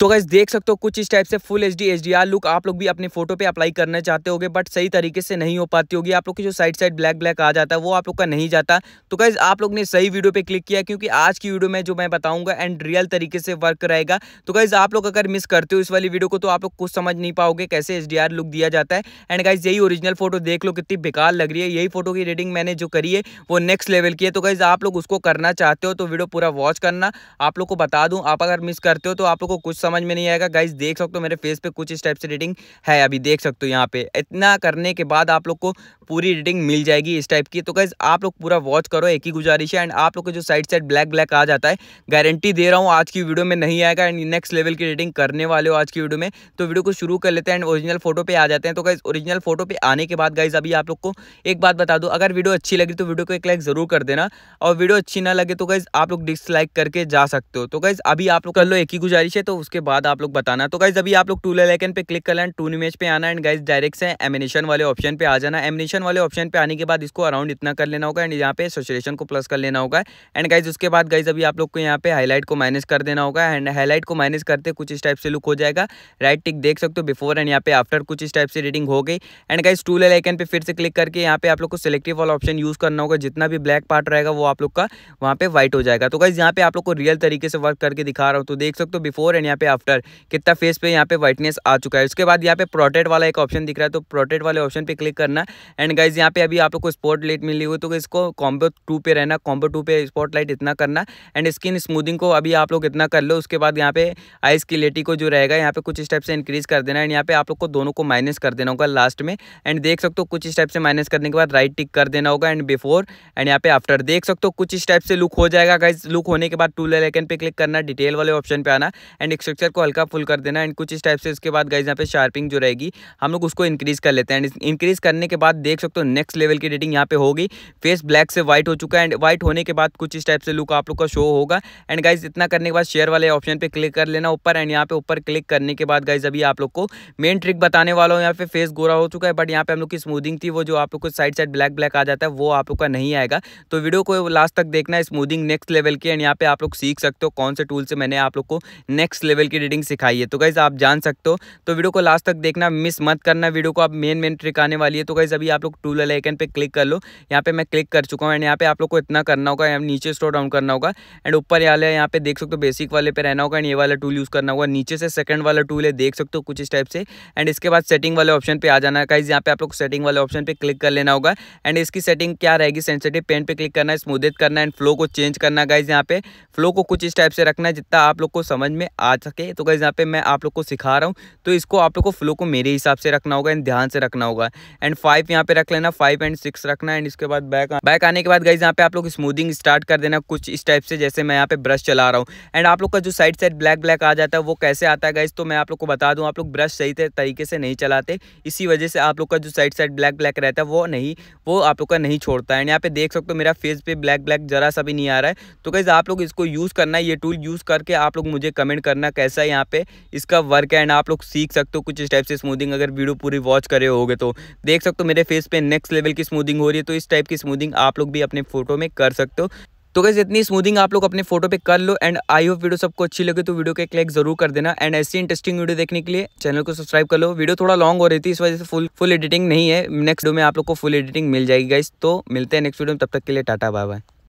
तो गैस देख सकते हो कुछ इस टाइप से फुल एच डी लुक आप लोग भी अपने फोटो पे अप्लाई करना चाहते होगे बट सही तरीके से नहीं हो पाती होगी आप लोग की जो साइड साइड ब्लैक ब्लैक आ जाता है वो आप लोग का नहीं जाता तो गैस आप लोग ने सही वीडियो पे क्लिक किया क्योंकि आज की वीडियो में जो मैं बताऊंगा एंड रियल तरीके से वर्क रहेगा तो गैस आप लोग अगर मिस करते हो इस वाली वीडियो को तो आप लोग कुछ समझ नहीं पाओगे कैसे एच लुक दिया जाता है एंड गाइज यही ओरिजिनल फोटो देख लो कितनी बेकार लग रही है यही फोटो की रेडिंग मैंने जो करी है वो नेक्स्ट लेवल की है तो गाइज आप लोग उसको करना चाहते हो तो वीडियो पूरा वॉच करना आप लोग को बता दूँ आप अगर मिस करते हो तो आप लोग को कुछ समझ में नहीं आएगा गाइज देख सकते हो मेरे फेस पे कुछ इस टाइप से रीडिंग है अभी देख सकते हो यहाँ पे इतना करने के बाद आप लोग को पूरी रीडिंग मिल जाएगी इस टाइप की तो गाइज आप लोग पूरा वॉच करो एक ही गुजारिश है एंड आप लोग को जो साइड साइड ब्लैक ब्लैक आ जाता है गारंटी दे रहा हूँ आज की वीडियो में नहीं आएगा एंड नेक्स्ट लेवल की रीडिंग करने वाले हो आज की वीडियो में तो वीडियो को शुरू कर लेते हैं एंड ओरिजिनल फोटो पे आ जाते हैं तो गाइज ओरिजिनल फोटो पे आने के बाद गाइज अभी आप लोग को एक बात बता दो अगर वीडियो अच्छी लगी तो वीडियो को एक लाइक जरूर कर देना और वीडियो अच्छी ना लगे तो गाइज आप लोग डिसलाइक करके जा सकते हो तो गाइज अभी आप लोग कर लो एक ही गुजारिश है तो उसके उसके बाद आप लोग बताना तो गाइज अभी आप लोग टूल आइकन पे क्लिक करना टून इमेज पे आना एंड गाइज डायरेक्ट से एमिनेशन वाले ऑप्शन पे आ जाना एमिनेशन वाले ऑप्शन पे आने के बाद इसको अराउंड इतना कर लेना होगा एंड यहाँ पे सोचुरेशन को प्लस कर लेना होगा एंड गाइज उसके बाद गाइज अभी आप लोग को यहाँ पे हाईलाइट को माइनस कर देना होगा एंड हाईलाइट को माइनस करते कुछ इस टाइप से लुक हो जाएगा राइट टिक देख सकते हो बिफोर एंड यहाँ पे आफ्टर कुछ इस टाइप से रीडिंग हो गई एंड गाइज टूल आइकन पे फिर से क्लिक करके यहाँ पे आप लोग को सिलेक्टिव वाला ऑप्शन यूज करना होगा जितना भी ब्लैक पार्ट रहेगा वो आप लोग का वहाँ पे व्हाइट हो जाएगा तो गाइज यहाँ पे आप लोग को रियल तरीके से वर्क करके दिखा रहा हूँ तो देख सकते हो बिफोर एंड यहाँ पे पे आफ्टर कितना फेस पे यहाँ पे वाइटनेस आ चुका है उसके बाद यहाँ पे प्रोटेट वाला एक ऑप्शन दिख रहा है तो प्रोटेट वाले ऑप्शन पे क्लिक करना एंड गाइज यहाँ पे अभी आप लोग को स्पॉट लाइट मिली हुई तो इसको कॉम्बो टू पे रहना कॉम्बो टू पे स्पॉट लाइट इतना करना एंड स्किन स्मूदिंग को अभी आप लोग इतना कर लो उसके बाद यहाँ पे आइस की को जो रहेगा यहाँ पे कुछ स्टेप से इंक्रीज कर देना एंड यहाँ पे आप लोग को दोनों को माइनस कर देना होगा लास्ट में एंड देख सकते हो कुछ स्टेप से माइनस करने के बाद राइट टिक कर देना होगा एंड बिफोर एंड यहाँ पे आफ्टर देख सकते हो कुछ स्टेप से लुक हो जाएगा गाइज लुक होने के बाद टूल लेकिन पे क्लिक करना डिटेल वाले ऑप्शन पे आना एंड एक स्ट्रक्चर को हल्का फुल कर देना एंड कुछ इस टाइप से इसके बाद गाइज यहाँ पे शार्पिंग जो रहेगी हम लोग उसको इंक्रीज़ कर लेते हैं एंड इंक्रीज़ करने के बाद देख सकते हो नेक्स्ट लेवल की रेटिंग यहाँ पे होगी फेस ब्लैक से व्हाइट हो चुका है एंड व्हाइट होने के बाद कुछ इस टाइप से लुक आप लोग का शो होगा एंड गाइज इतना करने के बाद शेयर वाले ऑप्शन पर क्लिक कर लेना ऊपर एंड यहाँ पे ऊपर क्लिक करने के बाद गाइज अभी आप लोग को मेन ट्रिक बताने वाला हूँ यहाँ पे फेस गोरा हो चुका है बट यहाँ पे हम लोग की स्मूदिंग थी वो जो आप लोग को साइड साइड ब्लैक ब्लैक आ जाता है वो आप लोग का नहीं आएगा तो वीडियो को लास्ट तक देखना है स्मूदिंग नेक्स्ट लेवल की एंड यहाँ पे आप लोग सीख सकते हो कौन से टूल से मैंने आप लोग को नेक्स्ट लेवल लेवल की रीडिंग सिखाई है तो गाइज़ आप जान सकते हो तो वीडियो को लास्ट तक देखना मिस मत करना वीडियो को आप मेन मेन ट्रिक आने वाली है तो गाइज़ अभी आप लोग टूल वाले पे क्लिक कर लो यहाँ पे मैं क्लिक कर चुका हूँ एंड यहाँ पे आप लोग को इतना करना होगा यहाँ नीचे स्टोर डाउन करना होगा एंड ऊपर वाले यहाँ पे देख सकते हो बेसिक वाले पे रहना होगा एंड ये वाला टूल यूज़ करना होगा नीचे से सेकंड वाला टूल है देख सकते हो कुछ इस टाइप से एंड इसके बाद सेटिंग वाले ऑप्शन पे आ जाना है गाइज यहाँ पे आप लोग सेटिंग वाले ऑप्शन पे क्लिक कर लेना होगा एंड इसकी सेटिंग क्या रहेगी सेंसिटिव पेन पे क्लिक करना है स्मूदित करना एंड फ्लो को चेंज करना गाइज यहाँ पे फ्लो को कुछ इस टाइप से रखना है जितना आप लोग को समझ में आ सके के तो गाइज यहाँ पे मैं आप लोग को सिखा रहा हूँ तो इसको आप लोग को फ्लो को मेरे हिसाब से रखना होगा एंड ध्यान से रखना होगा एंड फाइव यहाँ पे रख लेना फाइव एंड सिक्स रखना एंड इसके बाद बैक बैक आने के बाद गाइज यहाँ पे आप लोग स्मूदिंग स्टार्ट कर देना कुछ इस टाइप से जैसे मैं यहाँ पे ब्रश चला रहा हूँ एंड आप लोग का जो साइड साइड ब्लैक ब्लैक आ जाता है वो कैसे आता है गाइज तो मैं आप लोग को बता दूँ आप लोग ब्रश सही तरीके से नहीं चलाते इसी वजह से आप लोग का जो साइड साइड ब्लैक ब्लैक रहता है वो नहीं वो आप लोग का नहीं छोड़ता एंड यहाँ पे देख सकते हो मेरा फेस पे ब्लैक ब्लैक जरा सा भी नहीं आ रहा है तो गाइज आप लोग इसको यूज़ करना ये टूल यूज़ करके आप लोग मुझे कमेंट करना कैसे कैसा है यहाँ पे इसका वर्क है एंड आप लोग सीख सकते हो कुछ इस टाइप से स्मूदिंग अगर वीडियो पूरी वॉच करे हो तो देख सकते हो मेरे फेस पे नेक्स्ट लेवल की स्मूदिंग हो रही है तो इस टाइप की स्मूदिंग आप लोग भी अपने फोटो में कर सकते हो तो कैसे इतनी स्मूदिंग आप लोग अपने फोटो पे कर लो एंड आई होप वीडियो सबको अच्छी लगे तो वीडियो के लाइक जरूर कर देना एंड ऐसी इंटरेस्टिंग वीडियो देखने के लिए चैनल को सब्सक्राइब कर लो वीडियो थोड़ा लॉन्ग हो रही थी इस वजह से फुल फुल एडिटिंग नहीं है नेक्स्ट वीडियो में आप लोग को फुल एडिटिंग मिल जाएगी गाइस तो मिलते हैं नेक्स्ट वीडियो में तब तक के लिए टाटा बाय बाय